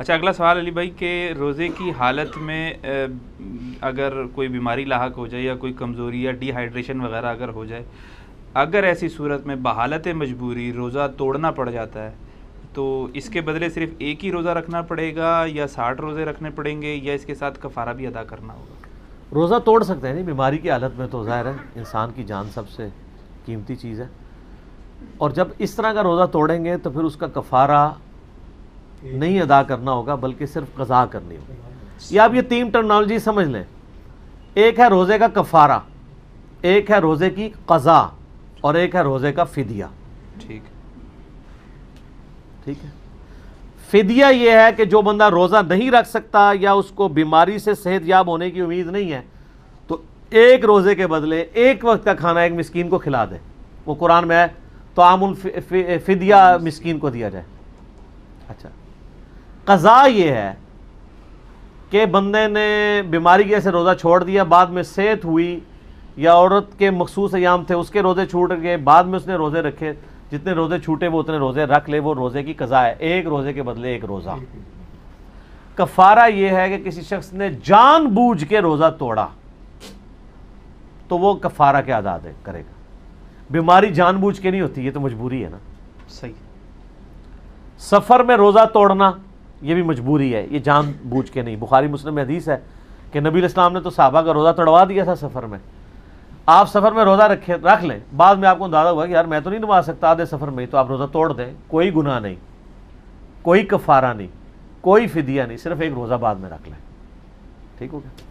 अच्छा अगला सवाल अली भाई के रोज़े की हालत में अगर कोई बीमारी लाक हो जाए या कोई कमज़ोरी या डिहाइड्रेशन वगैरह अगर हो जाए अगर ऐसी सूरत में बहालत मजबूरी रोज़ा तोड़ना पड़ जाता है तो इसके बदले सिर्फ एक ही रोज़ा रखना पड़ेगा या साठ रोज़े रखने पड़ेंगे या इसके साथ कफ़ारा भी अदा करना होगा रोज़ा तोड़ सकते हैं नहीं बीमारी की हालत में तो ज़ाहिर है इंसान की जान सबसे कीमती चीज़ है और जब इस तरह का रोज़ा तोड़ेंगे तो फिर उसका कफ़ारा नहीं अदा करना होगा बल्कि सिर्फ कज़ा करनी होगी या आप ये तीन टर्मनोलॉजी समझ लें एक है रोज़े का कफ़ारा एक है रोज़े की कज़ा और एक है रोज़े का फ़िदिया ठीक ठीक है फिदिया ये है कि जो बंदा रोज़ा नहीं रख सकता या उसको बीमारी से सेहत याब होने की उम्मीद नहीं है तो एक रोज़े के बदले एक वक्त का खाना एक मस्किन को खिला दे वो कुरान में है तो आम उन फिदिया मस्किन को दिया जाए अच्छा कज़ा ये है कि बंदे ने बीमारी की ऐसे रोज़ा छोड़ दिया बाद में सेहत हुई या औरत के मखसूस अयाम थे उसके रोज़े छूट गए बाद में उसने रोज़े रखे जितने रोज़े छूटे वो उतने रोज़े रख ले वो रोज़े की कज़ा है एक रोज़े के बदले एक रोज़ा कफ़ारा ये है कि किसी शख्स ने जान बूझ के रोज़ा तोड़ा तो वो कफ़ारा के है करेगा बीमारी जानबूझ के नहीं होती ये तो मजबूरी है ना सही सफ़र में रोज़ा तोड़ना ये भी मजबूरी है ये जान बूझ के नहीं बुखारी मुस्लिम में हदीस है कि नबी इस्लाम ने तो साहबा का रोज़ा तड़वा दिया था सफ़र में आप सफ़र में रोज़ा रखे रख लें बाद में आपको अंदाजा हुआ कि यार मैं तो नहीं नवा सकता आधे सफ़र में ही तो आप रोज़ा तोड़ दें कोई गुनाह नहीं कोई कफ़ारा नहीं कोई फिदिया नहीं सिर्फ एक रोज़ा बाद में रख लें ठीक हो गया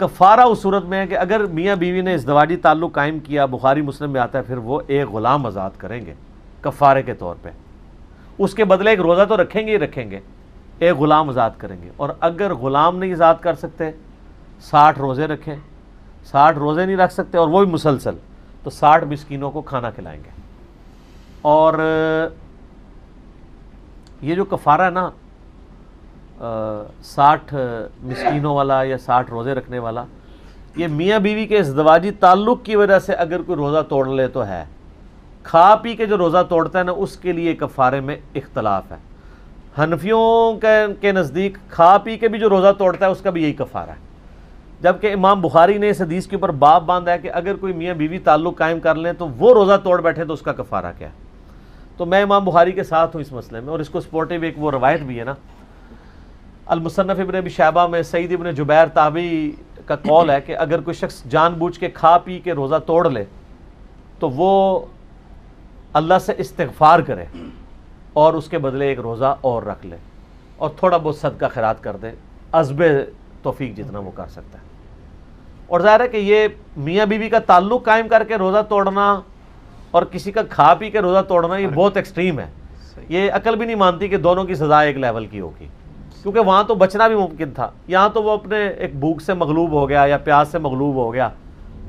कफ़ारा उस सूरत में है कि अगर मियाँ बीवी ने इस दवाजी ताल्लुक़ कायम किया बुखारी मुस्लिम में आता है फिर वो एक ग़ुलाम आज़ाद करेंगे कफ़ारे के तौर पर उसके बदले एक रोज़ा तो रखेंगे ही रखेंगे एक ग़ुलाम आज़ाद करेंगे और अगर ग़ुलाम नहीं आज़ाद कर सकते साठ रोज़े रखें साठ रोज़े नहीं रख सकते और वो भी मुसलसल तो साठ मिसकीनों को खाना खिलाएंगे और ये जो कफ़ारा है ना साठ मिसकीनों वाला या साठ रोज़े रखने वाला ये मियाँ बीवी के इसदवाजी ताल्लुक़ की वजह से अगर कोई रोज़ा तोड़ ले तो है खा पी के जो रोज़ा तोड़ता है ना उसके लिए कफ़ारे में इख्तलाफ है हनफियों के, के नज़दीक खा पी के भी जो रोज़ा तोड़ता है उसका भी यही कफ़ारा है जबकि इमाम बुखारी ने इस हदीस के ऊपर बाप बांधा है कि अगर कोई मियाँ बीवी ताल्लुक़ कायम कर लें तो वो रोज़ा तोड़ बैठे तो उसका कफ़ारा क्या है तो मैं इमाम बुखारी के साथ हूँ इस मसले में और इसको सपोर्टिव एक वो रवायत भी है ना अलमुसनफ़ इबन अबी शहबा में सईद इबन जुबैर ताबी का कौल है कि अगर कोई शख्स जानबूझ के खा पी के रोज़ा तोड़ ले तो वो अल्लाह से इस्तफ़ार करे और उसके बदले एक रोज़ा और रख ले और थोड़ा बहुत सदका खैरात कर दे अजब तोफ़ी जितना वो कर सकता है और ज़ाहिर है कि ये मियाँ बीवी का ताल्लुक कायम करके रोज़ा तोड़ना और किसी का खा पी के रोज़ा तोड़ना ये बहुत एक्सट्रीम है ये अकल भी नहीं मानती कि दोनों की सज़ा एक लेवल की होगी क्योंकि वहाँ तो बचना भी मुमकिन था यहाँ तो वो अपने एक भूख से मगलूब हो गया या प्यास से मगलूब हो गया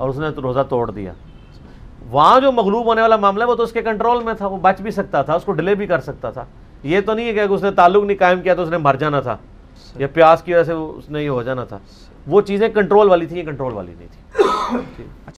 और उसने तो रोज़ा तोड़ दिया वहाँ जो मखलूब होने वाला मामला है वो तो उसके कंट्रोल में था वो बच भी सकता था उसको डिले भी कर सकता था ये तो नहीं है कि उसने ताल्लुक नहीं कायम किया तो उसने मर जाना था या प्यास की वजह से उसने ये हो जाना था वो चीज़ें कंट्रोल वाली थी ये कंट्रोल वाली नहीं थी